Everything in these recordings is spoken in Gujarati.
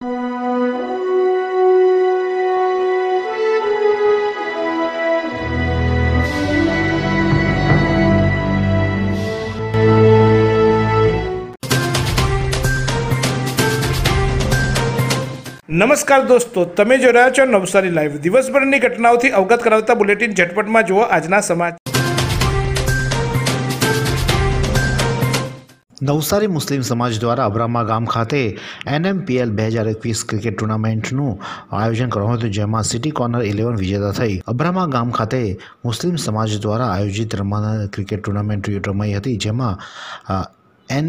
નમસ્કાર દોસ્તો તમે જોઈ રહ્યા છો નવસારી લાઈવ દિવસભરની ઘટનાઓથી અવગત કરાવતા બુલેટિન ઝટપટમાં જુઓ આજના સમાચાર નવસારી મુસ્લિમ સમાજ દ્વારા અબ્રામા ગામ ખાતે એનએમપીએલ બે હજાર એકવીસ ક્રિકેટ ટુર્નામેન્ટનું આયોજન કરવામાં હતું જેમાં સિટી કોર્નર ઇલેવન વિજેતા થઈ અબ્રામા ગામ ખાતે મુસ્લિમ સમાજ દ્વારા આયોજિત રમાના ક્રિકેટ ટુર્નામેન્ટ રમાઈ હતી જેમાં એન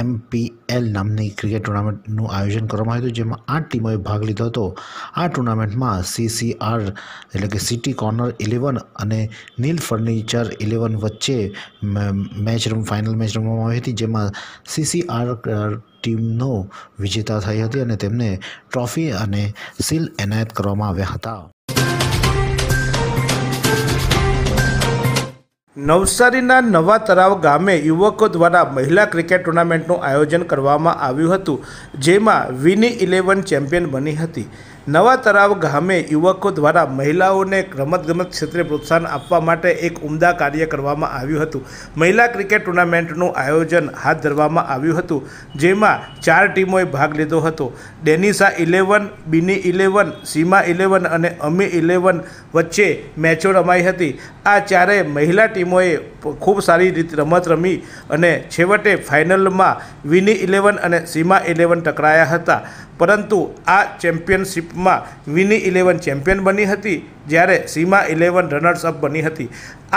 એમપીએલ નામની ક્રિકેટ ટુર્નામેન્ટનું આયોજન કરવામાં આવ્યું હતું જેમાં આઠ ટીમોએ ભાગ લીધો હતો આ ટુર્નામેન્ટમાં સીસીઆર એટલે કે સિટી કોર્નર ઇલેવન અને નીલ ફર્નિચર ઇલેવન વચ્ચે મેચ રમ ફાઇનલ મેચ રમવામાં આવી હતી જેમાં સીસીઆર ટીમનો વિજેતા થઈ હતી અને તેમને ટ્રોફી અને સીલ એનાયત કરવામાં આવ્યા હતા નવસારીના નવા તરાવ ગામે યુવકો દ્વારા મહિલા ક્રિકેટ ટુર્નામેન્ટનું આયોજન કરવામાં આવ્યું હતું જેમાં વિની ઇલેવન ચેમ્પિયન બની હતી નવા તરાવ ગામે યુવકો દ્વારા મહિલાઓને રમતગમત ક્ષેત્રે પ્રોત્સાહન આપવા માટે એક ઉમદા કાર્ય કરવામાં આવ્યું હતું મહિલા ક્રિકેટ ટુર્નામેન્ટનું આયોજન હાથ ધરવામાં આવ્યું હતું જેમાં ચાર ટીમોએ ભાગ લીધો હતો Denisa eleven Bini eleven Seema eleven અને અમી ઇલેવન વચ્ચે મેચો રમાઈ હતી આ ચારેય મહિલા ટીમોએ ખૂબ સારી રીતે રમત રમી અને છેવટે ફાઇનલમાં વિની ઇલેવન અને સીમા ઇલેવન ટકરાયા હતા પરંતુ આ ચેમ્પિયનશિપમાં વિની ઇલેવન ચેમ્પિયન બની હતી જ્યારે સીમા ઇલેવન રનર્સ અપ બની હતી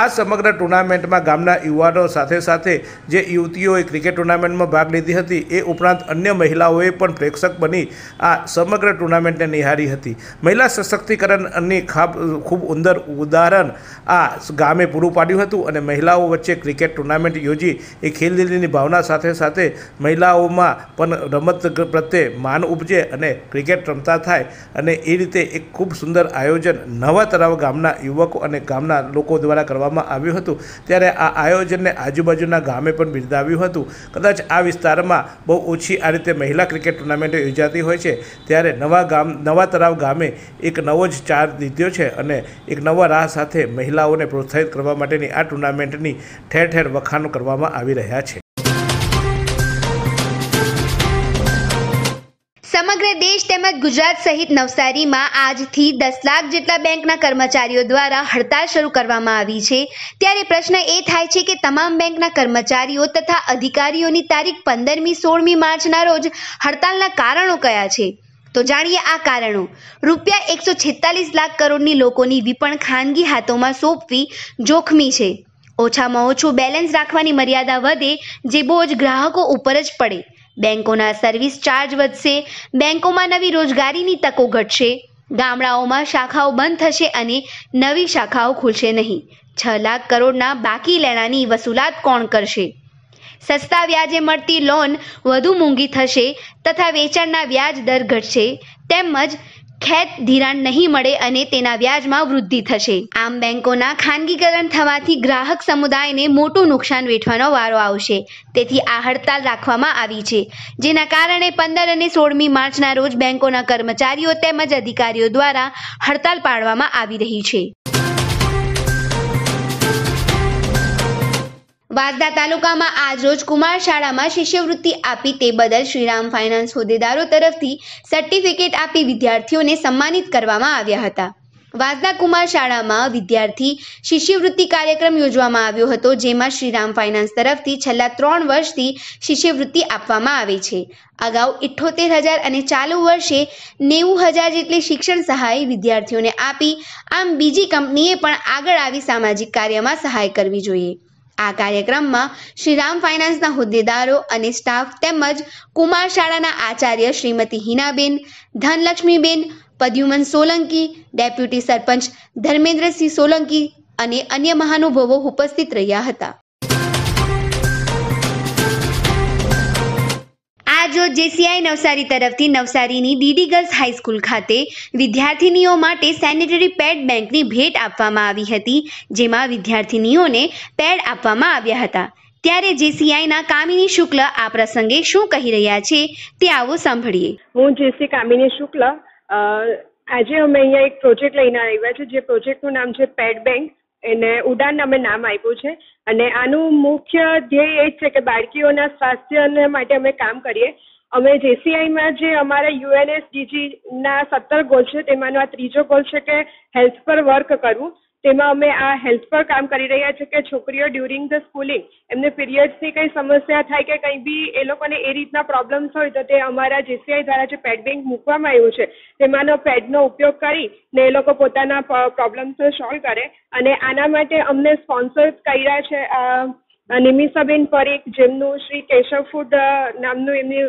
આ સમગ્ર ટુર્નામેન્ટમાં ગામના યુવાનો સાથે સાથે જે યુવતીઓએ ક્રિકેટ ટુર્નામેન્ટમાં ભાગ લીધી હતી એ ઉપરાંત અન્ય મહિલાઓએ પણ પ્રેક્ષક બની આ સમગ્ર ટુર્નામેન્ટને નિહાળી હતી મહિલા સશક્તિકરણની ખાબ ખૂબ ઉંદર ઉદાહરણ આ ગામે પૂરું પાડ્યું હતું અને મહિલાઓ વચ્ચે ક્રિકેટ ટુર્નામેન્ટ યોજી એ ખેલદિલીની ભાવના સાથે સાથે મહિલાઓમાં પણ રમત પ્રત્યે માન ઉપજે અને ક્રિકેટ રમતા થાય અને એ રીતે એક ખૂબ સુંદર આયોજન નવા નવા તરાવ ગામના યુવકો અને ગામના લોકો દ્વારા કરવામાં આવ્યું હતું ત્યારે આ આયોજનને આજુબાજુના ગામે પણ બિરદાવ્યું હતું કદાચ આ વિસ્તારમાં બહુ ઓછી આ રીતે મહિલા ક્રિકેટ ટુર્નામેન્ટો યોજાતી હોય છે ત્યારે નવા ગામ નવા તરાવ ગામે એક નવો જ ચાર દીધ્યો છે અને એક નવા રાહ સાથે મહિલાઓને પ્રોત્સાહિત કરવા માટેની આ ટુર્નામેન્ટની ઠેર ઠેર વખાણ કરવામાં આવી રહ્યા છે દેશ તેમજ ગુજરાત સહિત નવસારીમાં આજથી દસ લાખ જેટલા બેંકના કર્મચારીઓ દ્વારા હડતાળ શરૂ કરવામાં આવી છે ત્યારે પ્રશ્ન એ થાય છે કે તમામ બેંકના કર્મચારીઓ તથા અધિકારીઓની તારીખ પંદરમી સોળમી માર્ચના રોજ હડતાળના કારણો કયા છે તો જાણીએ આ કારણો રૂપિયા એકસો છેતાલીસ લાખ કરોડની લોકોની વિપણ ખાનગી હાથોમાં સોંપવી જોખમી છે ઓછામાં ઓછું બેલેન્સ રાખવાની મર્યાદા વધે જે બોજ ગ્રાહકો ઉપર જ પડે બેંકોના સર્વિસ ચાર્જ વધશે બેંકોમાં નવી રોજગારીની તકો ઘટશે ગામડાઓમાં શાખાઓ બંધ થશે અને નવી શાખાઓ ખુલશે નહીં છ લાખ કરોડના બાકી લેણાની વસૂલાત કોણ કરશે સસ્તા વ્યાજે મળતી લોન વધુ મોંઘી થશે તથા વેચાણના વ્યાજ દર ઘટશે તેમજ ખેત ધિરાણ નહીં મળે અને તેના વ્યાજમાં વૃદ્ધિ થશે આમ બેંકોના ખાનગીકરણ થવાથી ગ્રાહક સમુદાયને મોટું નુકસાન વેઠવાનો વારો આવશે તેથી આ હડતાલ રાખવામાં આવી છે જેના કારણે પંદર અને સોળમી માર્ચના રોજ બેંકોના કર્મચારીઓ તેમજ અધિકારીઓ દ્વારા હડતાલ પાડવામાં આવી રહી છે વાંસદા તાલુકામાં આજરોજ કુમાર શાળામાં શિષ્યવૃત્તિ આપી તે બદલ શ્રીરામ ફાઇનાન્સ હોદ્દેદારો તરફથી સર્ટિફિકેટ આપી વિદ્યાર્થીઓને સન્માનિત કરવામાં આવ્યા હતા વાંસદા કુમાર શાળામાં વિદ્યાર્થી શિષ્યવૃત્તિ કાર્યક્રમ યોજવામાં આવ્યો હતો જેમાં શ્રીરામ ફાઇનાન્સ તરફથી છેલ્લા ત્રણ વર્ષથી શિષ્યવૃત્તિ આપવામાં આવે છે અગાઉ ઇઠ્ઠોતેર હજાર અને ચાલુ વર્ષે નેવું હજાર જેટલી શિક્ષણ સહાય વિદ્યાર્થીઓને આપી આમ બીજી કંપનીએ પણ આગળ આવી સામાજિક કાર્યમાં સહાય કરવી જોઈએ આ કાર્યક્રમમાં શ્રીરામ ફાઇનાન્સના હોદ્દેદારો અને સ્ટાફ તેમજ કુમાર શાળાના આચાર્ય શ્રીમતી હિનાબેન ધનલક્ષ્મીબેન પદ્યુમન સોલંકી ડેપ્યુટી સરપંચ ધર્મેન્દ્રસિંહ સોલંકી અને અન્ય મહાનુભાવો ઉપસ્થિત રહ્યા હતા આજરોજ જેસીઆઈ નવસારી તરફથી નવસારીની ડીડી ગર્લ્સ હાઈસ્કૂલ ખાતે વિદ્યાર્થિનીઓ માટે સેનિટરી પેડ બેંકની ભેટ આપવામાં આવી હતી જેમાં વિદ્યાર્થિનીઓને પેડ આપવામાં આવ્યા હતા ત્યારે જેસીઆઈના કામિની શુક્લ આ પ્રસંગે શું કહી રહ્યા છે તે આવો સાંભળીએ હું જેસી કામિની શુક્લ આજે અમે અહીંયા એક પ્રોજેક્ટ લઈને આવ્યા છે જે પ્રોજેક્ટનું નામ છે પેડ બેંક એને ઉડાન અમે નામ આપ્યું છે અને આનું મુખ્ય ધ્યેય એ જ છે કે બાળકીઓના સ્વાસ્થ્યને માટે અમે કામ કરીએ અમે જેસીઆઈમાં જે અમારા યુએનએસડીજીના સત્તર ગોલ છે તેમાંનો આ ત્રીજો ગોલ છે કે હેલ્થ પર વર્ક કરવું તેમાં અમે આ હેલ્થ પર કામ કરી રહ્યા છીએ કે છોકરીઓ ડ્યુરિંગ ધ સ્કૂલિંગ એમને પીરિયડ્સની કંઈ સમસ્યા થાય કે કંઈ બી એ લોકોને એ રીતના પ્રોબ્લેમ્સ હોય તો તે અમારા જેસીઆઈ દ્વારા જે પેડ બેંક મૂકવામાં આવ્યું છે તેમાંનો પેડનો ઉપયોગ કરી ને એ લોકો પોતાના પ્રોબ્લેમ્સને સોલ્વ કરે અને આના માટે અમને સ્પોન્સર્સ કર્યા છે નિમિષાબેન પરીખ જેમનું શ્રી કેશવ ફૂડ નામનું એમની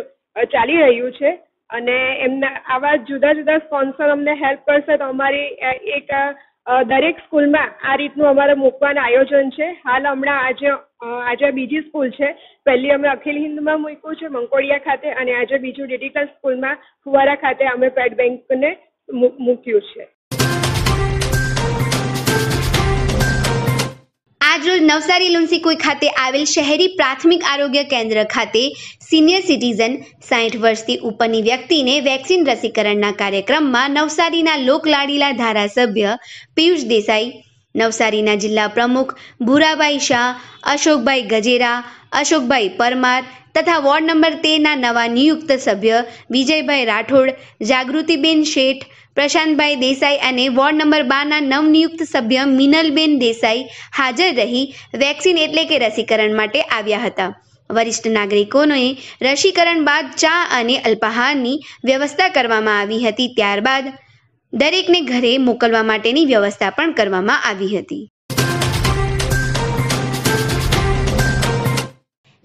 ચાલી રહ્યું છે અને એમના આવા જુદા જુદા સ્પોન્સર અમને હેલ્પ કરશે તો અમારી એક દરેક સ્કૂલમાં આ રીતનું અમારે મૂકવાનું આયોજન છે હાલ હમણાં આજે આજે બીજી સ્કૂલ છે પહેલી અમે અખિલ હિન્દમાં મૂક્યું છે મંકોડિયા ખાતે અને આજે બીજું ડિડિકલ સ્કૂલમાં ફુવારા ખાતે અમે પેટ બેંકને મૂક્યું છે આજરોજ નવસારી લુન્સીકુઈ ખાતે આવેલ શહેરી પ્રાથમિક આરોગ્ય કેન્દ્ર ખાતે સિનિયર સિટીઝન સાઠ વર્ષથી ઉપરની વ્યક્તિને વેક્સિન રસીકરણના કાર્યક્રમમાં નવસારીના લોકલાડીલા ધારાસભ્ય પિયુષ દેસાઈ નવસારીના જિલ્લા પ્રમુખ ભૂરાભાઈ શાહ અશોકભાઈ ગજેરા અશોકભાઈ પરમાર તથા વોર્ડ નંબર તેરના નવા નિયુક્ત સભ્ય વિજયભાઈ રાઠોડ જાગૃતિબેન શેઠ પ્રશાંતભાઈ દેસાઈ અને વોર્ડ નંબર બારના નવનિયુક્ત સભ્ય મિનલબેન દેસાઈ હાજર રહી વેક્સિન એટલે કે રસીકરણ માટે આવ્યા હતા વરિષ્ઠ નાગરિકોને રસીકરણ બાદ ચા અને અલ્પાહારની વ્યવસ્થા કરવામાં આવી હતી ત્યારબાદ દરેકને ઘરે મોકલવા માટેની વ્યવસ્થા પણ કરવામાં આવી હતી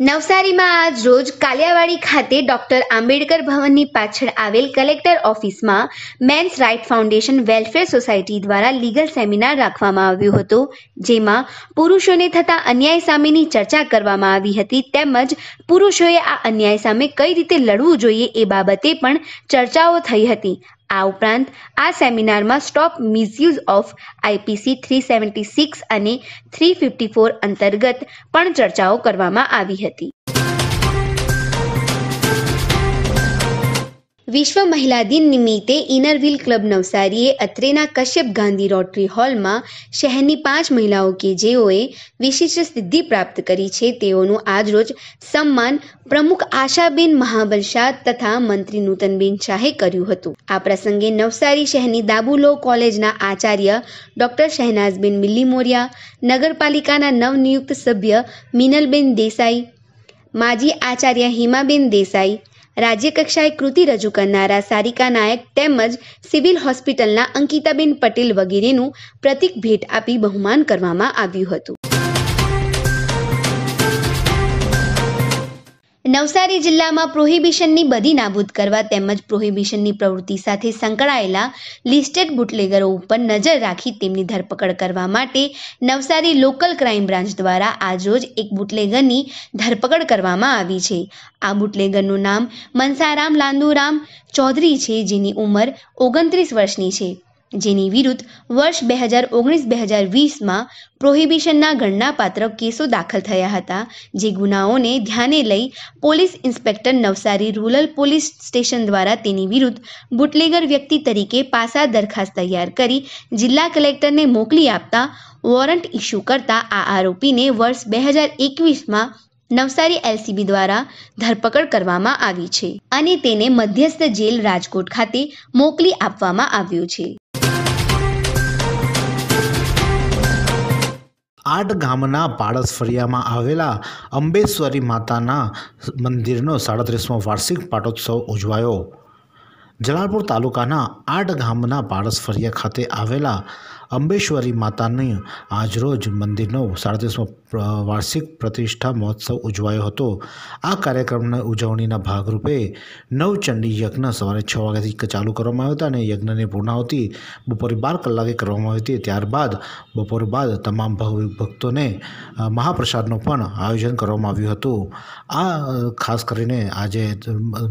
નવસારીમાં આજ રોજ કાલિયાવાડી ખાતે ડોક્ટર આંબેડકર ભવનની પાછળ આવેલ કલેક્ટર ઓફિસમાં men's right foundation welfare society દ્વારા લીગલ સેમિનાર રાખવામાં આવ્યો હતો જેમાં પુરુષોને થતા અન્યાય સામેની ચર્ચા કરવામાં આવી હતી તેમજ પુરુષોએ આ અન્યાય સામે કઈ રીતે લડવું જોઈએ એ બાબતે પણ ચર્ચાઓ થઈ હતી આ ઉપરાંત આ સેમિનારમાં stop misuse of IPC three seventy six અને થ્રી ફિફ્ટી ફોર અંતર્ગત પણ ચર્ચાઓ કરવામાં આવી હતી વિશ્વ મહિલા દિન નિમિત્તે ઇનર વ્હીલ ક્લબ નવસારીએ અત્રેના કશ્યપ ગાંધી રોટરી હોલમાં શહેરની પાંચ મહિલાઓ કે જેઓએ વિશિષ્ટ સિદ્ધિ પ્રાપ્ત કરી છે તેઓનું આજરોજ સન્માન પ્રમુખ આશાબેન મહાબલ શાહ તથા મંત્રી નૂતનબેન શાહે કર્યું હતું આ પ્રસંગે નવસારી શહેરની દાબુલો કોલેજના આચાર્ય ડોક્ટર શહેનાઝબેન મિલ્લીમોરિયા નગરપાલિકાના નવનિયુક્ત સભ્ય મિનલબેન દેસાઈ માજી આચાર્ય હિમાબેન દેસાઈ રાજ્યકક્ષાએ કૃતિ રજૂ કરનારા સારિકા નાયક તેમજ સિવિલ હોસ્પિટલના અંકિતાબેન પટેલ વગેરેનું પ્રતિક ભેટ આપી બહુમાન કરવામાં આવ્યું હતું નવસારી જિલ્લામાં પ્રોહિબિશનની બધી નાબૂદ કરવા તેમજ પ્રોહિબિશનની પ્રવૃત્તિ સાથે સંકળાયેલા લિસ્ટેડ બુટલેગરો ઉપર નજર રાખી તેમની ધરપકડ કરવા માટે નવસારી લોકલ ક્રાઇમ બ્રાન્ચ દ્વારા આજરોજ એક બુટલેગરની ધરપકડ કરવામાં આવી છે આ બુટલેગરનું નામ મનસારામ લાંદુરામ ચૌધરી છે જેની ઉંમર ઓગણત્રીસ વર્ષની છે જેની વિરુદ્ધ વર્ષ બે હજાર ઓગણીસ બે હજાર વીસમાં પ્રોહિબિશનના ગણનાપાત્ર કેસો દાખલ થયા હતા જે ગુનાઓને ધ્યાને લઈ police inspector Navsari rural police station દ્વારા તેની વિરુદ્ધ બુટલેગર વ્યક્તિ તરીકે પાસા દરખાસ્ત તૈયાર કરી જિલ્લા કલેક્ટરને મોકલી આપતા વોરંટ ઇસ્યુ કરતા આ આરોપીને વર્ષ બે હજાર એકવીસમાં નવસારી એલસીબી દ્વારા ધરપકડ કરવામાં આવી છે અને તેને મધ્યસ્થ જેલ રાજકોટ ખાતે મોકલી આપવામાં આવ્યું છે આઠ ગામના પાળસ ફળિયામાં આવેલા અંબેશ્વરી માતાના મંદિરનો સાડત્રીસમો વાર્ષિક પાટોત્સવ ઉજવાયો જલાલપુર તાલુકાના આઠ ગામના પાળસ ફળિયા ખાતે આવેલા અંબેશ્વરી માતાની આજરોજ મંદિરનો સાડત્રીસમો વાર્ષિક પ્રતિષ્ઠા મહોત્સવ ઉજવાયો હતો આ કાર્યક્રમની ઉજવણીના ભાગરૂપે નવચંડી યજ્ઞ સવારે છ વાગ્યાથી ચાલુ કરવામાં આવ્યો હતો અને યજ્ઞની પૂર્ણાહુતિ બપોરે બાર કલાકે કરવામાં આવી હતી ત્યારબાદ બપોર બાદ તમામ ભક્તોને મહાપ્રસાદનું પણ આયોજન કરવામાં આવ્યું હતું આ ખાસ કરીને આજે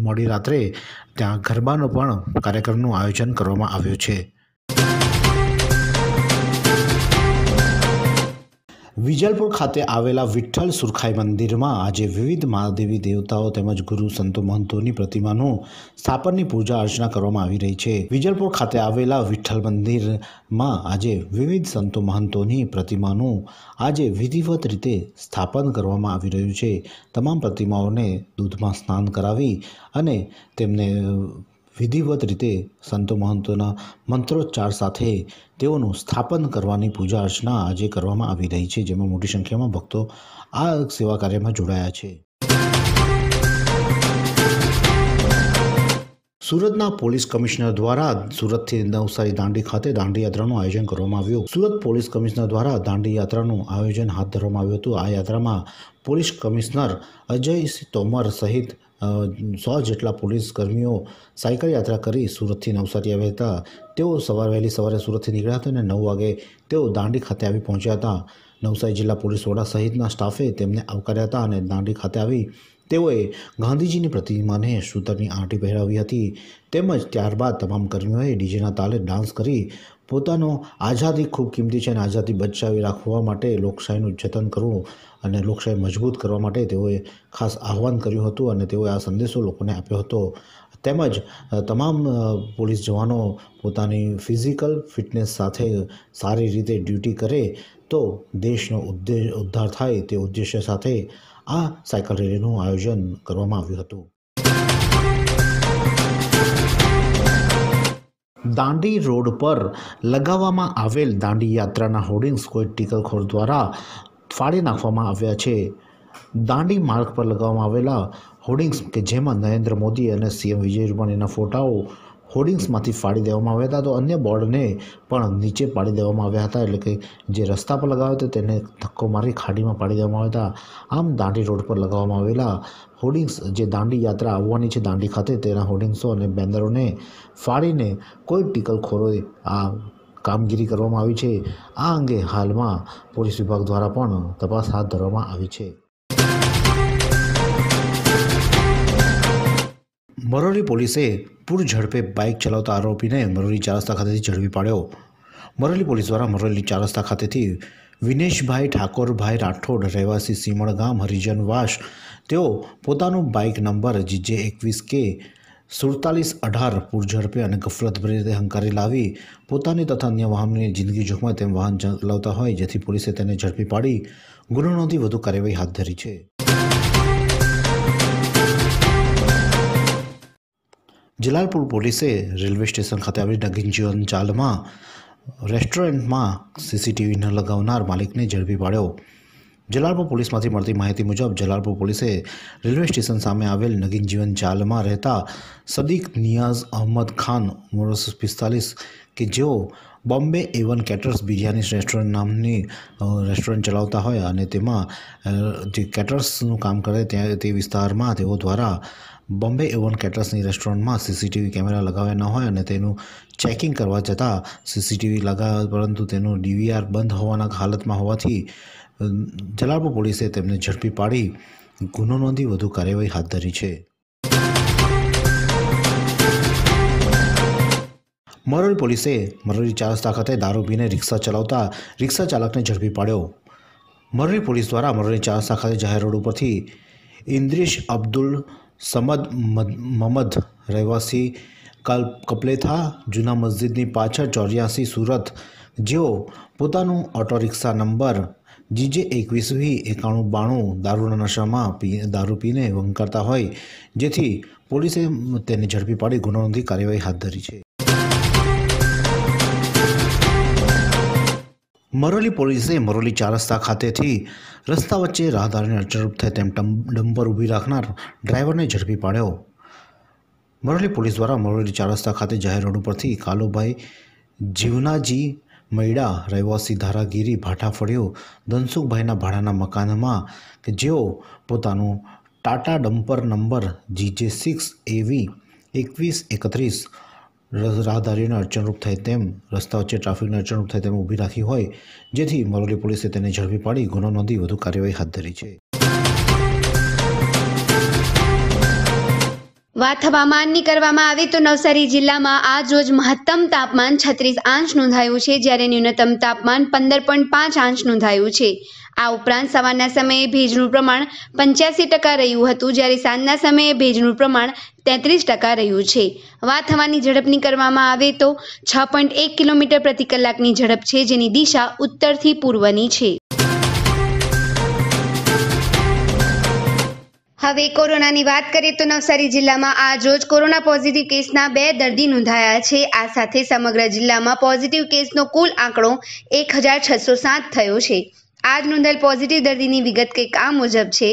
મોડી રાત્રે ત્યાં ગરબાનો પણ કાર્યક્રમનું આયોજન કરવામાં આવ્યું છે વિજલપુર ખાતે આવેલા વિઠ્ઠલ સુરખાઈ મંદિરમાં આજે વિવિધ મહાદેવી દેવતાઓ તેમજ ગુરુ સંતો મહંતોની પ્રતિમાનું સ્થાપનની પૂજા અર્ચના કરવામાં આવી રહી છે વિજલપુર ખાતે આવેલા વિઠ્ઠલ મંદિરમાં આજે વિવિધ સંતો મહંતોની પ્રતિમાનું આજે વિધિવત રીતે સ્થાપન કરવામાં આવી રહ્યું છે તમામ પ્રતિમાઓને દૂધમાં સ્નાન કરાવી અને તેમને વિધિવત રીતે સંતો મહંતોના મંત્રોચ્ચાર સાથે તેઓનું સ્થાપન કરવાની પૂજા અર્ચના આજે કરવામાં આવી રહી છે જેમાં મોટી સંખ્યામાં ભક્તો આ સેવા કાર્યમાં જોડાયા છે સુરતના પોલીસ કમિશનર દ્વારા સુરતથી નવસારી દાંડી ખાતે દાંડી યાત્રાનું આયોજન કરવામાં આવ્યું સુરત પોલીસ કમિશનર દ્વારા દાંડી યાત્રાનું આયોજન હાથ ધરવામાં આવ્યું હતું આ યાત્રામાં પોલીસ કમિશનર અજય તોમર સહિત સો જેટલા પોલીસ કર્મીઓ સાયકલ યાત્રા કરી સુરતથી નવસારી આવ્યા હતા તેઓ સવાર વહેલી સવારે સુરતથી નીકળ્યા હતા અને નવ વાગે તેઓ દાંડી ખાતે આવી પહોંચ્યા હતા નવસારી જિલ્લા પોલીસ વડા સહિતના સ્ટાફે તેમને આવકાર્યા હતા અને દાંડી ખાતે આવી તેઓએ ગાંધીજીની પ્રતિમાને સૂતરની આંટી પહેરાવી હતી તેમજ ત્યારબાદ તમામ કર્મીઓએ ડીજેના તાલે ડાન્સ કરી પોતાનો આઝાદી ખૂબ કિંમતી છે અને આઝાદી બચાવી રાખવા માટે લોકશાહીનું જતન કરવું અને લોકશાહી મજબૂત કરવા માટે તેઓએ ખાસ આહવાન કર્યું હતું અને તેઓએ આ સંદેશો લોકોને આપ્યો હતો તેમજ તમામ પોલીસ જવાનો પોતાની ફિઝિકલ ફિટનેસ સાથે સારી રીતે ડ્યુટી કરે તો દેશનો ઉદ્દેશ ઉદ્ધાર થાય તે ઉદ્દેશ્ય સાથે આ સાયકલ રેલીનું આયોજન કરવામાં આવ્યું હતું દાંડી રોડ પર લગાવવામાં આવેલ દાંડી યાત્રાના હોર્ડિંગ્સ કોઈ ટીકરખોર દ્વારા ફાડી નાખવામાં આવ્યા છે દાંડી માર્ગ પર લગાવવામાં આવેલા હોર્ડિંગ્સ કે જેમાં નરેન્દ્ર મોદી અને સીએમ વિજય રૂપાણીના ફોટાઓ હોર્ડિંગ્સમાંથી ફાડી દેવામાં આવ્યા હતા તો અન્ય બોર્ડને પણ નીચે પાડી દેવામાં આવ્યા હતા એટલે કે જે રસ્તા પર લગાવ્યો હતો તેને ધક્કો મારી ખાડીમાં પાડી દેવામાં આવ્યા હતા આમ દાંડી રોડ પર લગાવવામાં આવેલા હોર્ડિંગ્સ જે દાંડી યાત્રા આવવાની છે દાંડી ખાતે તેના હોર્ડિંગ્સો અને બેનરોને ફાડીને કોઈ ટીકલખોરોએ આ કામગીરી કરવામાં આવી છે આ અંગે હાલમાં પોલીસ વિભાગ દ્વારા પણ તપાસ હાથ ધરવામાં આવી છે મરોલી પોલીસે પૂર ઝડપે બાઇક ચલાવતા આરોપીને મરોલી ચાર રસ્તા ખાતેથી ઝડપી પાડ્યો મરોલી પોલીસ દ્વારા મરોલી ચાર રસ્તા ખાતેથી વિનેશભાઈ ઠાકોરભાઈ રાઠોડ રહેવાસી સીમણ ગામ હરિજન વાસ તેઓ પોતાનો બાઇક નંબર જીજે એકવીસ કે સુડતાલીસ અઢાર પૂર ઝડપે અને ગફલતભરી રીતે હંકારી લાવી પોતાની તથા અન્ય વાહનની જિંદગી જોખમાય તેમ વાહન ચલાવતા હોય જેથી પોલીસે તેને ઝડપી પાડી ગુનો નોંધી વધુ કાર્યવાહી હાથ ધરી છે जलालपुर पुलिस रेलवे स्टेशन खाते नगिनजीवन चाल में रेस्टोरेंट में सीसीटीवी न लगवा मलिक ने झड़पी पड़ो जलालपुर पुलिस में मलती महती मुजब जलालपुर पुलिस रेलवे स्टेशन सामेल जीवन चाल में रहता सदीक नियाज अहमद खान मोरस पिस्तालीस के जो Bombay Avon caterers biryani restaurant नाम रेस्टोरेंट चलावता होटर्स काम करें ते विस्तार में द्वारा બોમ્બે એવન કેટર્સની રેસ્ટોરન્ટમાં સીસીટીવી કેમેરા લગાવ્યા ન હોય અને તેનું ચેકિંગ કરવા જતાં સીસીટીવી લગાવ્યા પરંતુ તેનું ડીવીઆર બંધ હોવાના હાલતમાં હોવાથી જલાલપુર પોલીસે તેમને ઝડપી પાડી ગુનો નોંધી વધુ કાર્યવાહી હાથ ધરી છે મરોલી પોલીસે મરોડી ચાર રસ્તા ખાતે દારૂ પીને રિક્ષા ચલાવતા રિક્ષા ચાલકને ઝડપી પાડ્યો મરોલી પોલીસ દ્વારા મરોલી ચાર રસ્તા ખાતે જાહેર રોડ ઉપરથી ઇન્દ્રિશ અબ્દુલ સમદ મમદ રહેવાસી કાલ કપલેથા જૂના મસ્જિદની પાછળ ચોર્યાસી સુરત જેઓ પોતાનું ઓટો રિક્ષા નંબર જીજે એકવીસ વી એકાણું બાણું દારૂના નશામાં પી દારૂ પીને વંકારતા હોય જેથી પોલીસે તેને ઝડપી પાડી ગુનો નોંધી કાર્યવાહી હાથ ધરી છે મરોલી પોલીસે મરોલી ચાર રસ્તા ખાતેથી રસ્તા વચ્ચે રાહદારીને ઝડપ થાય તેમ ડમ્પર ઊભી રાખનાર ડ્રાઈવરને ઝડપી પાડ્યો મરોલી પોલીસ દ્વારા મરોલી ચાર રસ્તા ખાતે જાહેર રોડ ઉપરથી કાલુભાઈ જીવનાજી મૈડા રહેવાસી ધારાગીરી ભાટાફળીઓ ધનસુખભાઈના ભાડાના મકાનમાં કે જેઓ પોતાનું ટાટા ડમ્પર નંબર જીજે સિક્સ એવી એકવીસ એકત્રીસ રાહદારીઓને અડચણરૂપ થાય તેમ રસ્તા વચ્ચે ટ્રાફિકને અડચણરૂપ થાય તેમ ઊભી રાખી હોય જેથી મરોલી પોલીસે તેને ઝડપી પાડી ગુનો નોંધી વધુ કાર્યવાહી હાથ ધરી છે વાત હવામાનની કરવામાં આવે તો નવસારી જિલ્લામાં આજ રોજ મહત્તમ તાપમાન છત્રીસ આંશ નોંધાયું છે જ્યારે ન્યૂનતમ તાપમાન પંદર પોઈન્ટ પાંચ આંશ નોંધાયું છે આ ઉપરાંત સવારના સમયે ભેજનું પ્રમાણ પંચ્યાસી ટકા રહ્યું હતું જ્યારે સાંજના સમયે ભેજનું પ્રમાણ તેત્રીસ ટકા રહ્યું છે વાત હવાની ઝડપની કરવામાં આવે તો છ પોઈન્ટ એક કિલોમીટર પ્રતિ કલાકની ઝડપ છે જેની દિશા ઉત્તરથી પૂર્વની છે હવે કોરોનાની વાત કરીએ તો નવસારી જિલ્લામાં આજ રોજ કોરોના પોઝિટિવ કેસના બે દર્દી નોંધાયા છે આ સાથે સમગ્ર જિલ્લામાં પોઝિટિવ કેસનો કુલ આંકડો એક હજાર છસો સાત થયો છે આજ નોંધાયેલ પોઝિટિવ દર્દીની વિગત કંઈક આ મુજબ છે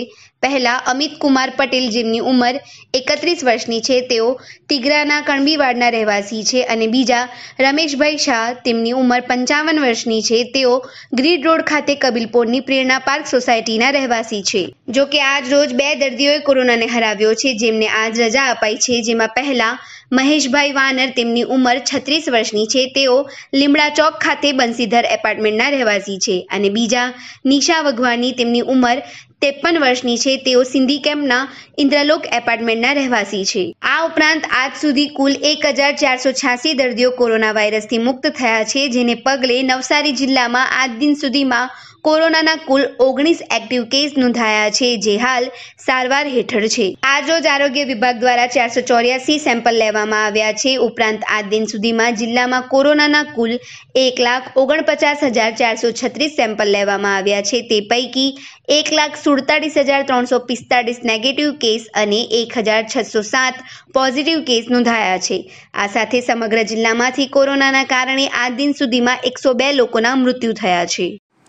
પહેલા અમિત કુમાર પટેલ જેમની ઉંમર એકત્રીસ વર્ષની છે તેઓ તિગરાના કણબીવાડના રહેવાસી છે અને બીજા રમેશભાઈ શાહ તેમની ઉંમર પંચાવન વર્ષની છે તેઓ ગ્રીડ રોડ ખાતે કબીલપોરની પ્રેરણા પાર્ક સોસાયટીના રહેવાસી છે જો કે આજ રોજ બે દર્દીઓએ કોરોનાને હરાવ્યો છે જેમને આજ રજા અપાઈ છે જેમાં પહેલા મહેશભાઈ વાનર તેમની ઉંમર છત્રીસ વર્ષની છે તેઓ લીમડા ચોક ખાતે બંસીધર એપાર્ટમેન્ટના રહેવાસી છે અને બીજા નિશા વઘવાની તેમની ઉંમર ત્રેપન વર્ષની છે તેઓ સિંધી કેમ્પના ઇન્દ્રલોક એપાર્ટમેન્ટના રહેવાસી છે આ ઉપરાંત આજ સુધી કુલ એક હજાર ચારસો છ્યાસી દર્દીઓ કોરોના વાયરસથી મુક્ત થયા છે જેને પગલે નવસારી જિલ્લામાં આજ દિન સુધીમાં કોરોનાના કુલ ઓગણીસ એક્ટિવ કેસ નોંધાયા છે જે હાલ સારવાર હેઠળ છે આજરોજ આરોગ્ય વિભાગ દ્વારા ચારસો ચોર્યાસી સેમ્પલ લેવામાં આવ્યા છે ઉપરાંત આ દિન સુધીમાં જિલ્લામાં કોરોનાના કુલ એક લાખ ઓગણપચાસ હજાર ચારસો છત્રીસ સેમ્પલ લેવામાં આવ્યા છે તે પૈકી એક લાખ સુડતાલીસ હજાર ત્રણસો પિસ્તાળીસ નેગેટિવ કેસ અને એક હજાર છસો સાત પોઝિટિવ કેસ નોંધાયા છે આ સાથે સમગ્ર જિલ્લામાંથી કોરોનાના કારણે આ દિન સુધીમાં એકસો બે લોકોના મૃત્યુ થયા છે